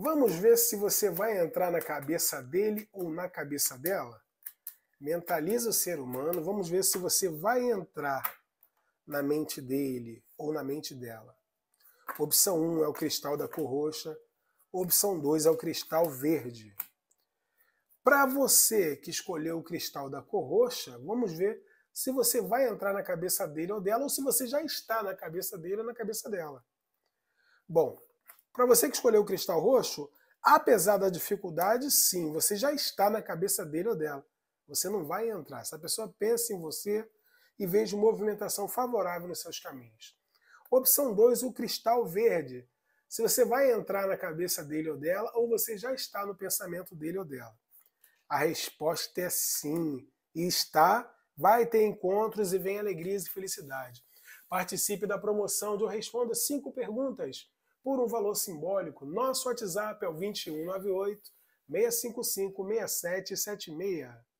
Vamos ver se você vai entrar na cabeça dele ou na cabeça dela? Mentaliza o ser humano, vamos ver se você vai entrar na mente dele ou na mente dela. Opção 1 um é o cristal da cor roxa, opção 2 é o cristal verde. Para você que escolheu o cristal da cor roxa, vamos ver se você vai entrar na cabeça dele ou dela, ou se você já está na cabeça dele ou na cabeça dela. Bom, para você que escolheu o cristal roxo, apesar da dificuldade, sim, você já está na cabeça dele ou dela. Você não vai entrar. Essa pessoa pensa em você e veja movimentação favorável nos seus caminhos. Opção 2, o cristal verde. Se você vai entrar na cabeça dele ou dela, ou você já está no pensamento dele ou dela. A resposta é sim. E está, vai ter encontros e vem alegrias e felicidade. Participe da promoção de eu respondo cinco perguntas por um valor simbólico. Nosso WhatsApp é o 2198 655 6776.